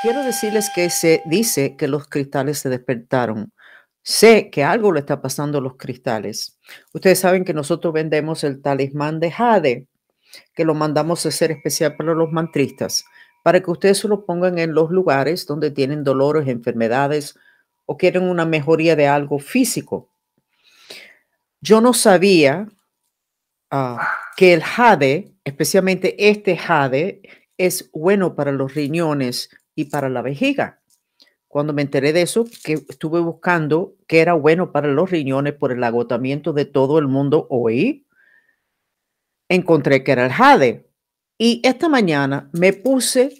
Quiero decirles que se dice que los cristales se despertaron. Sé que algo le está pasando a los cristales. Ustedes saben que nosotros vendemos el talismán de Jade, que lo mandamos a hacer especial para los mantristas, para que ustedes se lo pongan en los lugares donde tienen dolores, enfermedades o quieren una mejoría de algo físico. Yo no sabía ah, que el jade, especialmente este jade, es bueno para los riñones, y para la vejiga. Cuando me enteré de eso, que estuve buscando que era bueno para los riñones por el agotamiento de todo el mundo hoy, encontré que era el jade. Y esta mañana me puse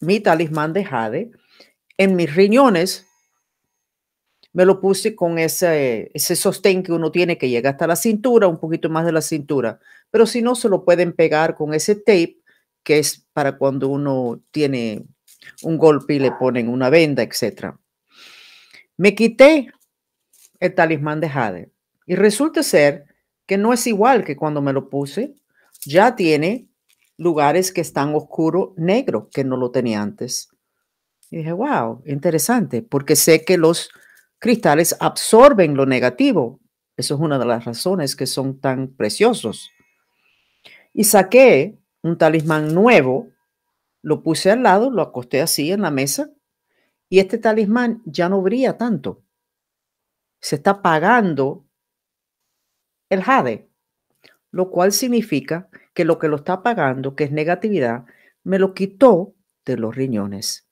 mi talismán de jade en mis riñones. Me lo puse con ese, ese sostén que uno tiene que llega hasta la cintura, un poquito más de la cintura. Pero si no, se lo pueden pegar con ese tape que es para cuando uno tiene un golpe y le ponen una venda, etcétera. Me quité el talismán de Jade y resulta ser que no es igual que cuando me lo puse. Ya tiene lugares que están oscuro negro, que no lo tenía antes. Y dije, wow, interesante, porque sé que los cristales absorben lo negativo. Eso es una de las razones que son tan preciosos. Y saqué un talismán nuevo lo puse al lado, lo acosté así en la mesa y este talismán ya no brilla tanto. Se está pagando el jade, lo cual significa que lo que lo está pagando, que es negatividad, me lo quitó de los riñones.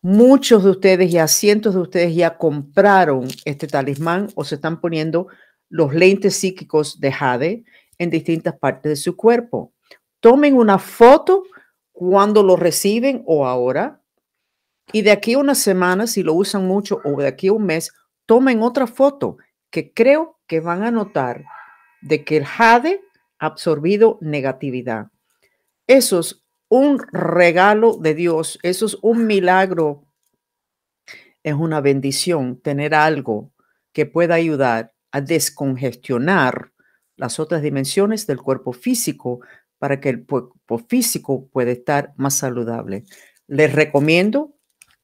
Muchos de ustedes ya, cientos de ustedes ya compraron este talismán o se están poniendo los lentes psíquicos de jade en distintas partes de su cuerpo. Tomen una foto cuando lo reciben o ahora. Y de aquí a una semana, si lo usan mucho, o de aquí a un mes, tomen otra foto que creo que van a notar de que el jade ha absorbido negatividad. Eso es un regalo de Dios, eso es un milagro, es una bendición tener algo que pueda ayudar a descongestionar las otras dimensiones del cuerpo físico para que el cuerpo pues, físico pueda estar más saludable. Les recomiendo,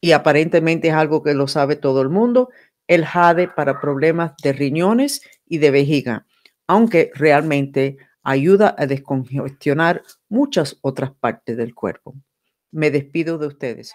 y aparentemente es algo que lo sabe todo el mundo, el jade para problemas de riñones y de vejiga, aunque realmente ayuda a descongestionar muchas otras partes del cuerpo. Me despido de ustedes.